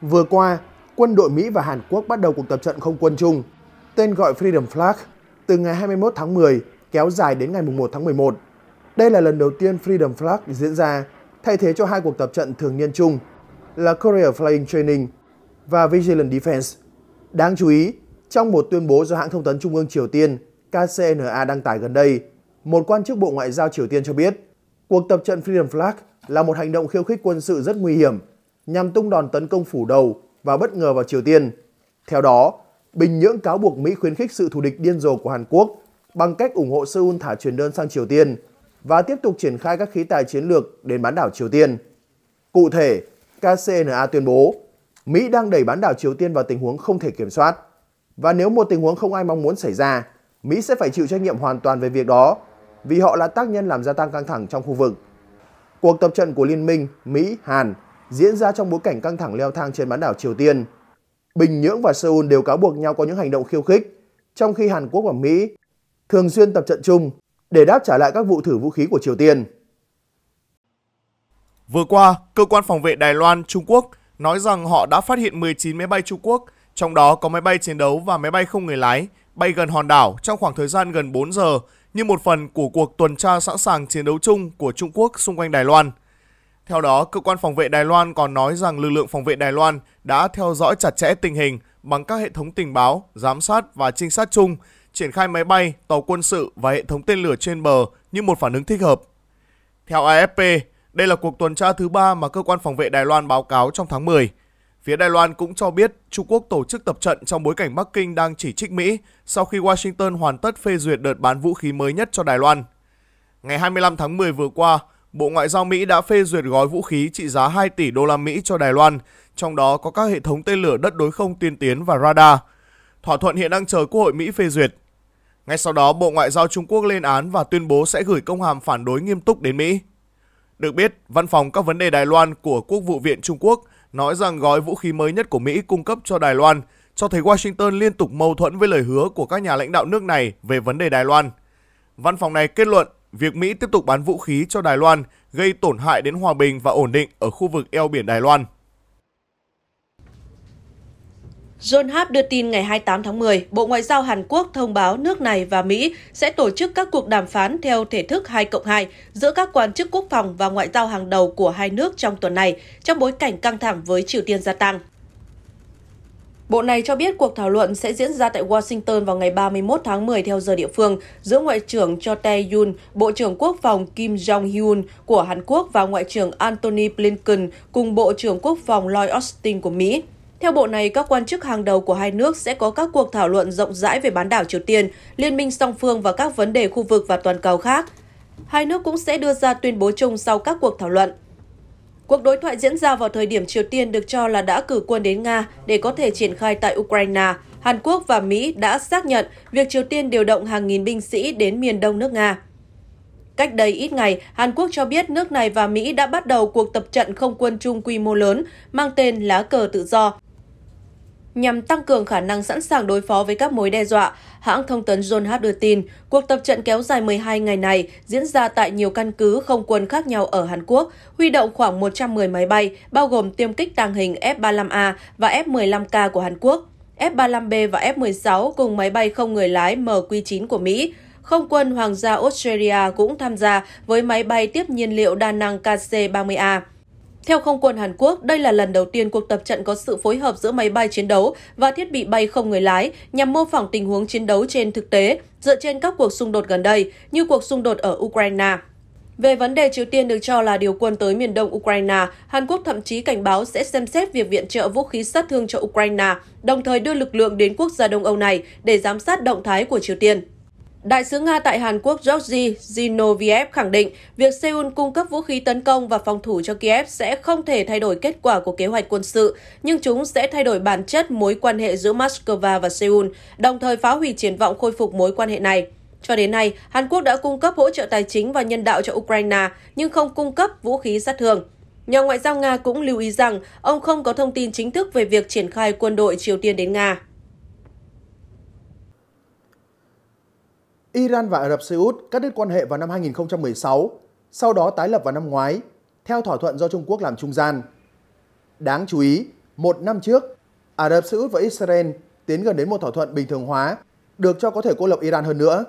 Vừa qua, quân đội Mỹ và Hàn Quốc bắt đầu cuộc tập trận không quân chung, tên gọi Freedom Flag, từ ngày 21 tháng 10 kéo dài đến ngày 1 tháng 11. Đây là lần đầu tiên Freedom Flag diễn ra, thay thế cho hai cuộc tập trận thường niên chung là Korea Flying Training và Vigilant Defense. Đáng chú ý, trong một tuyên bố do hãng thông tấn Trung ương Triều Tiên KCNA đăng tải gần đây, một quan chức Bộ Ngoại giao Triều Tiên cho biết, cuộc tập trận Freedom Flag là một hành động khiêu khích quân sự rất nguy hiểm nhằm tung đòn tấn công phủ đầu và bất ngờ vào Triều Tiên. Theo đó, Bình Nhưỡng cáo buộc Mỹ khuyến khích sự thù địch điên rồ của Hàn Quốc bằng cách ủng hộ Seoul thả truyền đơn sang Triều Tiên và tiếp tục triển khai các khí tài chiến lược đến bán đảo Triều Tiên. Cụ thể, KCNA tuyên bố Mỹ đang đẩy bán đảo Triều Tiên vào tình huống không thể kiểm soát. Và nếu một tình huống không ai mong muốn xảy ra, Mỹ sẽ phải chịu trách nhiệm hoàn toàn về việc đó vì họ là tác nhân làm gia tăng căng thẳng trong khu vực. Cuộc tập trận của Liên minh Mỹ-Hàn diễn ra trong bối cảnh căng thẳng leo thang trên bán đảo Triều Tiên. Bình Nhưỡng và Seoul đều cáo buộc nhau có những hành động khiêu khích, trong khi Hàn Quốc và Mỹ thường xuyên tập trận chung để đáp trả lại các vụ thử vũ khí của Triều Tiên. Vừa qua, cơ quan phòng vệ Đài Loan, Trung Quốc nói rằng họ đã phát hiện 19 máy bay Trung Quốc, trong đó có máy bay chiến đấu và máy bay không người lái, bay gần hòn đảo trong khoảng thời gian gần 4 giờ như một phần của cuộc tuần tra sẵn sàng chiến đấu chung của Trung Quốc xung quanh Đài Loan. Theo đó, cơ quan phòng vệ Đài Loan còn nói rằng lực lượng phòng vệ Đài Loan đã theo dõi chặt chẽ tình hình bằng các hệ thống tình báo, giám sát và trinh sát chung, triển khai máy bay, tàu quân sự và hệ thống tên lửa trên bờ như một phản ứng thích hợp. Theo AFP, đây là cuộc tuần tra thứ ba mà cơ quan phòng vệ Đài Loan báo cáo trong tháng 10. Phía Đài Loan cũng cho biết Trung Quốc tổ chức tập trận trong bối cảnh Bắc Kinh đang chỉ trích Mỹ sau khi Washington hoàn tất phê duyệt đợt bán vũ khí mới nhất cho Đài Loan. Ngày 25 tháng 10 vừa qua, Bộ Ngoại giao Mỹ đã phê duyệt gói vũ khí trị giá 2 tỷ đô la Mỹ cho Đài Loan, trong đó có các hệ thống tên lửa đất đối không tiên tiến và radar. Thỏa thuận hiện đang chờ Quốc hội Mỹ phê duyệt. Ngay sau đó, Bộ Ngoại giao Trung Quốc lên án và tuyên bố sẽ gửi công hàm phản đối nghiêm túc đến Mỹ. Được biết, Văn phòng các vấn đề Đài Loan của Quốc vụ viện Trung Quốc nói rằng gói vũ khí mới nhất của Mỹ cung cấp cho Đài Loan cho thấy Washington liên tục mâu thuẫn với lời hứa của các nhà lãnh đạo nước này về vấn đề Đài Loan. Văn phòng này kết luận việc Mỹ tiếp tục bán vũ khí cho Đài Loan gây tổn hại đến hòa bình và ổn định ở khu vực eo biển Đài Loan. John Hap đưa tin ngày 28 tháng 10, Bộ Ngoại giao Hàn Quốc thông báo nước này và Mỹ sẽ tổ chức các cuộc đàm phán theo thể thức 2 cộng 2 giữa các quan chức quốc phòng và ngoại giao hàng đầu của hai nước trong tuần này, trong bối cảnh căng thẳng với Triều Tiên gia tăng. Bộ này cho biết cuộc thảo luận sẽ diễn ra tại Washington vào ngày 31 tháng 10 theo giờ địa phương giữa Ngoại trưởng Cho Tae-yun, Bộ trưởng Quốc phòng Kim Jong-hyun của Hàn Quốc và Ngoại trưởng Antony Blinken cùng Bộ trưởng Quốc phòng Lloyd Austin của Mỹ. Theo bộ này, các quan chức hàng đầu của hai nước sẽ có các cuộc thảo luận rộng rãi về bán đảo Triều Tiên, liên minh song phương và các vấn đề khu vực và toàn cầu khác. Hai nước cũng sẽ đưa ra tuyên bố chung sau các cuộc thảo luận. Cuộc đối thoại diễn ra vào thời điểm Triều Tiên được cho là đã cử quân đến Nga để có thể triển khai tại Ukraine. Hàn Quốc và Mỹ đã xác nhận việc Triều Tiên điều động hàng nghìn binh sĩ đến miền đông nước Nga. Cách đây ít ngày, Hàn Quốc cho biết nước này và Mỹ đã bắt đầu cuộc tập trận không quân chung quy mô lớn mang tên Lá cờ tự do Nhằm tăng cường khả năng sẵn sàng đối phó với các mối đe dọa, hãng thông tấn John Hap đưa tin cuộc tập trận kéo dài 12 ngày này diễn ra tại nhiều căn cứ không quân khác nhau ở Hàn Quốc, huy động khoảng 110 máy bay, bao gồm tiêm kích tàng hình F-35A và F-15K của Hàn Quốc, F-35B và F-16 cùng máy bay không người lái MQ-9 của Mỹ. Không quân Hoàng gia Australia cũng tham gia với máy bay tiếp nhiên liệu đa năng KC-30A. Theo Không quân Hàn Quốc, đây là lần đầu tiên cuộc tập trận có sự phối hợp giữa máy bay chiến đấu và thiết bị bay không người lái nhằm mô phỏng tình huống chiến đấu trên thực tế dựa trên các cuộc xung đột gần đây, như cuộc xung đột ở Ukraine. Về vấn đề Triều Tiên được cho là điều quân tới miền đông Ukraine, Hàn Quốc thậm chí cảnh báo sẽ xem xét việc viện trợ vũ khí sát thương cho Ukraine, đồng thời đưa lực lượng đến quốc gia Đông Âu này để giám sát động thái của Triều Tiên. Đại sứ Nga tại Hàn Quốc Georgy Zinoviev khẳng định việc Seoul cung cấp vũ khí tấn công và phòng thủ cho Kiev sẽ không thể thay đổi kết quả của kế hoạch quân sự, nhưng chúng sẽ thay đổi bản chất mối quan hệ giữa Moscow và Seoul, đồng thời phá hủy triển vọng khôi phục mối quan hệ này. Cho đến nay, Hàn Quốc đã cung cấp hỗ trợ tài chính và nhân đạo cho Ukraine, nhưng không cung cấp vũ khí sát thương. Nhà ngoại giao Nga cũng lưu ý rằng ông không có thông tin chính thức về việc triển khai quân đội Triều Tiên đến Nga. Iran và Ả Rập Xê Út cắt đứt quan hệ vào năm 2016, sau đó tái lập vào năm ngoái, theo thỏa thuận do Trung Quốc làm trung gian. Đáng chú ý, một năm trước, Ả Rập Xê Út và Israel tiến gần đến một thỏa thuận bình thường hóa, được cho có thể cô lập Iran hơn nữa.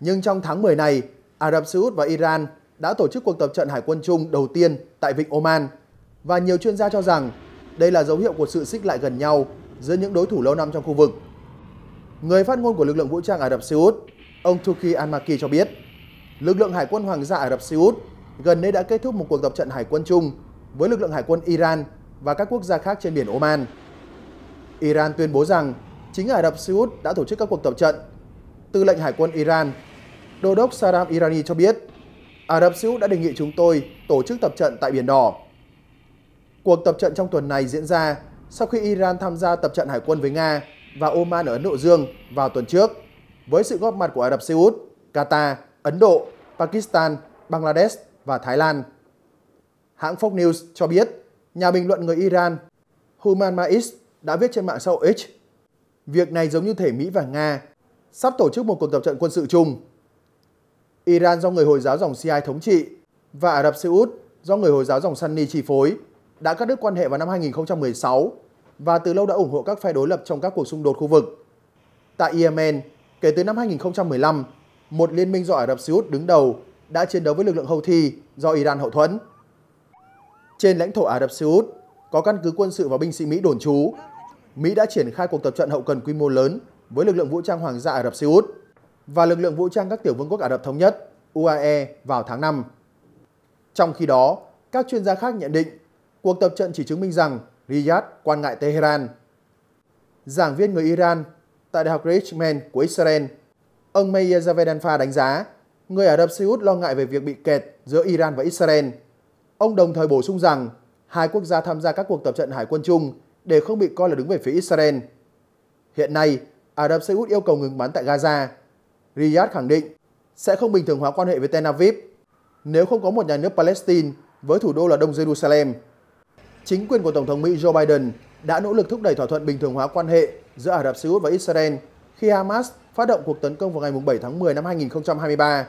Nhưng trong tháng 10 này, Ả Rập Xê Út và Iran đã tổ chức cuộc tập trận hải quân chung đầu tiên tại Vịnh Oman và nhiều chuyên gia cho rằng đây là dấu hiệu của sự xích lại gần nhau giữa những đối thủ lâu năm trong khu vực. Người phát ngôn của lực lượng vũ trang Ả Rập Xê Út Ông Tuki Almaki cho biết, lực lượng Hải quân Hoàng gia Ả Rập Xê Út gần đây đã kết thúc một cuộc tập trận hải quân chung với lực lượng hải quân Iran và các quốc gia khác trên biển Oman. Iran tuyên bố rằng chính Ả Rập Xê Út đã tổ chức các cuộc tập trận. Tư lệnh Hải quân Iran, Đô đốc Saddam Irani cho biết, Ả Rập Xê Út đã đề nghị chúng tôi tổ chức tập trận tại Biển Đỏ. Cuộc tập trận trong tuần này diễn ra sau khi Iran tham gia tập trận hải quân với Nga và Oman ở Ấn Độ Dương vào tuần trước với sự góp mặt của Ả Rập Xê Út, Qatar, Ấn Độ, Pakistan, Bangladesh và Thái Lan. Hãng Fox News cho biết, nhà bình luận người Iran Human Maiz đã viết trên mạng xã hội X, việc này giống như thể Mỹ và Nga sắp tổ chức một cuộc tập trận quân sự chung. Iran do người Hồi giáo dòng Shia thống trị và Ả Rập Xê Út do người Hồi giáo dòng Sunni chi phối đã cắt đứt quan hệ vào năm 2016 và từ lâu đã ủng hộ các phe đối lập trong các cuộc xung đột khu vực. Tại Yemen, Kể từ năm 2015, một liên minh do Ả Rập Xê Út đứng đầu đã chiến đấu với lực lượng Houthi do Iran hậu thuẫn. Trên lãnh thổ Ả Rập Xê Út có căn cứ quân sự và binh sĩ Mỹ đồn trú. Mỹ đã triển khai cuộc tập trận hậu cần quy mô lớn với lực lượng vũ trang Hoàng gia Ả Rập Xê Út và lực lượng vũ trang các tiểu vương quốc Ả Rập Thống Nhất UAE vào tháng 5. Trong khi đó, các chuyên gia khác nhận định cuộc tập trận chỉ chứng minh rằng Riyadh quan ngại Tehran. Giảng viên người Iran tại Đại học Richmond của Israel. Ông Meir Javed đánh giá, người Ả Rập Xê Út lo ngại về việc bị kẹt giữa Iran và Israel. Ông đồng thời bổ sung rằng, hai quốc gia tham gia các cuộc tập trận hải quân chung để không bị coi là đứng về phía Israel. Hiện nay, Ả Rập Xê Út yêu cầu ngừng bắn tại Gaza. Riyadh khẳng định sẽ không bình thường hóa quan hệ với Tel Aviv nếu không có một nhà nước Palestine với thủ đô là Đông Jerusalem. Chính quyền của Tổng thống Mỹ Joe Biden đã nỗ lực thúc đẩy thỏa thuận bình thường hóa quan hệ giữa Ả Rập Xê Út và Israel khi Hamas phát động cuộc tấn công vào ngày 7 tháng 10 năm 2023.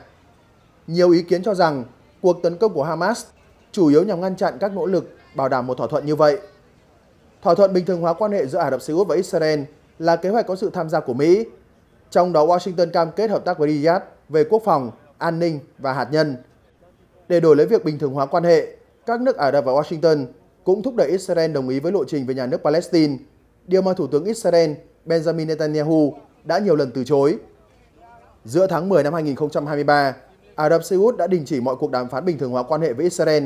Nhiều ý kiến cho rằng cuộc tấn công của Hamas chủ yếu nhằm ngăn chặn các nỗ lực bảo đảm một thỏa thuận như vậy. Thỏa thuận bình thường hóa quan hệ giữa Ả Rập Xê Út và Israel là kế hoạch có sự tham gia của Mỹ, trong đó Washington cam kết hợp tác với Riyadh về quốc phòng, an ninh và hạt nhân. Để đổi lấy việc bình thường hóa quan hệ, các nước Ả Rập và Washington cũng thúc đẩy Israel đồng ý với lộ trình về nhà nước Palestine điều mà Thủ tướng Israel Benjamin Netanyahu đã nhiều lần từ chối. Giữa tháng 10 năm 2023, Ả Rập Xê Út đã đình chỉ mọi cuộc đàm phán bình thường hóa quan hệ với Israel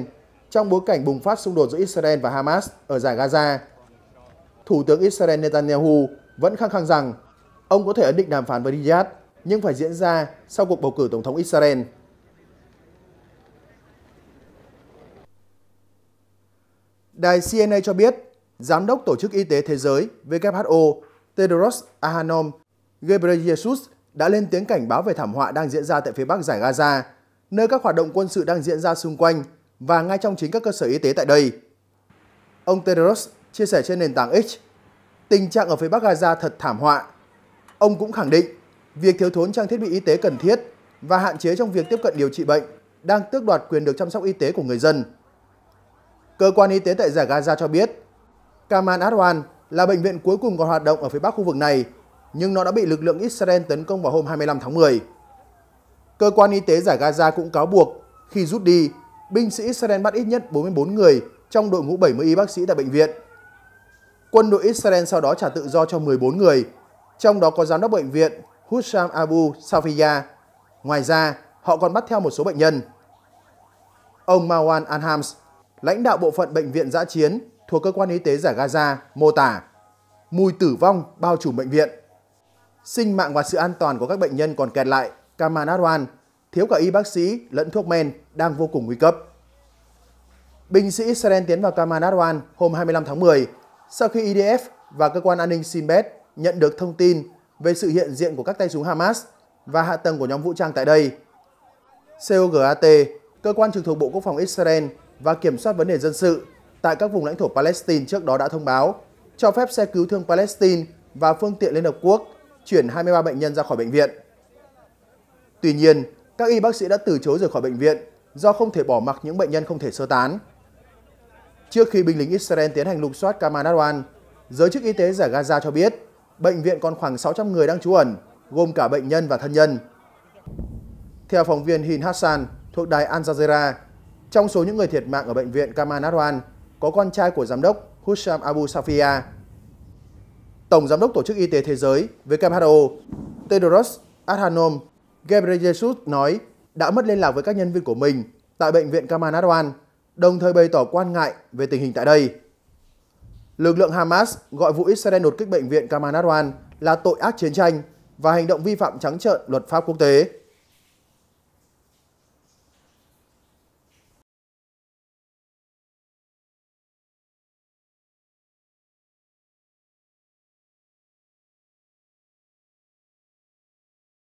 trong bối cảnh bùng phát xung đột giữa Israel và Hamas ở giải Gaza. Thủ tướng Israel Netanyahu vẫn khăng khăng rằng ông có thể ấn định đàm phán với Riyadh nhưng phải diễn ra sau cuộc bầu cử Tổng thống Israel. Đài CNA cho biết Giám đốc Tổ chức Y tế Thế giới WHO Tedros Adhanom Ghebreyesus đã lên tiếng cảnh báo về thảm họa đang diễn ra tại phía bắc giải Gaza, nơi các hoạt động quân sự đang diễn ra xung quanh và ngay trong chính các cơ sở y tế tại đây. Ông Tedros chia sẻ trên nền tảng X, tình trạng ở phía bắc Gaza thật thảm họa. Ông cũng khẳng định, việc thiếu thốn trang thiết bị y tế cần thiết và hạn chế trong việc tiếp cận điều trị bệnh đang tước đoạt quyền được chăm sóc y tế của người dân. Cơ quan y tế tại giải Gaza cho biết, Kamal Adwan là bệnh viện cuối cùng còn hoạt động ở phía bắc khu vực này, nhưng nó đã bị lực lượng Israel tấn công vào hôm 25 tháng 10. Cơ quan y tế giải Gaza cũng cáo buộc khi rút đi, binh sĩ Israel bắt ít nhất 44 người trong đội ngũ 70 y bác sĩ tại bệnh viện. Quân đội Israel sau đó trả tự do cho 14 người, trong đó có giám đốc bệnh viện Hussam Abu Safiya. Ngoài ra, họ còn bắt theo một số bệnh nhân. Ông Marwan Anhams, lãnh đạo bộ phận bệnh viện giã chiến thuộc cơ quan y tế giải Gaza mô tả mùi tử vong bao trùm bệnh viện. Sinh mạng và sự an toàn của các bệnh nhân còn kẹt lại, Kamal Adwan, thiếu cả y bác sĩ lẫn thuốc men đang vô cùng nguy cấp. Binh sĩ Israel tiến vào Kamal Adwan hôm 25 tháng 10 sau khi IDF và cơ quan an ninh Shin Bet nhận được thông tin về sự hiện diện của các tay súng Hamas và hạ tầng của nhóm vũ trang tại đây. COGAT, cơ quan trực thuộc Bộ Quốc phòng Israel và kiểm soát vấn đề dân sự tại các vùng lãnh thổ Palestine trước đó đã thông báo, cho phép xe cứu thương Palestine và phương tiện Liên Hợp Quốc chuyển 23 bệnh nhân ra khỏi bệnh viện. Tuy nhiên, các y bác sĩ đã từ chối rời khỏi bệnh viện do không thể bỏ mặc những bệnh nhân không thể sơ tán. Trước khi binh lính Israel tiến hành lục soát Kamal giới chức y tế giải Gaza cho biết bệnh viện còn khoảng 600 người đang trú ẩn, gồm cả bệnh nhân và thân nhân. Theo phóng viên Hin Hassan thuộc đài Al Jazeera, trong số những người thiệt mạng ở bệnh viện Kamal có con trai của giám đốc Husham Abu Safia. Tổng giám đốc Tổ chức Y tế Thế giới WHO Tedros Adhanom Ghebreyesus nói đã mất liên lạc với các nhân viên của mình tại bệnh viện Kamal Adwan, đồng thời bày tỏ quan ngại về tình hình tại đây. Lực lượng Hamas gọi vụ Israel đột kích bệnh viện Kamal Adwan là tội ác chiến tranh và hành động vi phạm trắng trợn luật pháp quốc tế.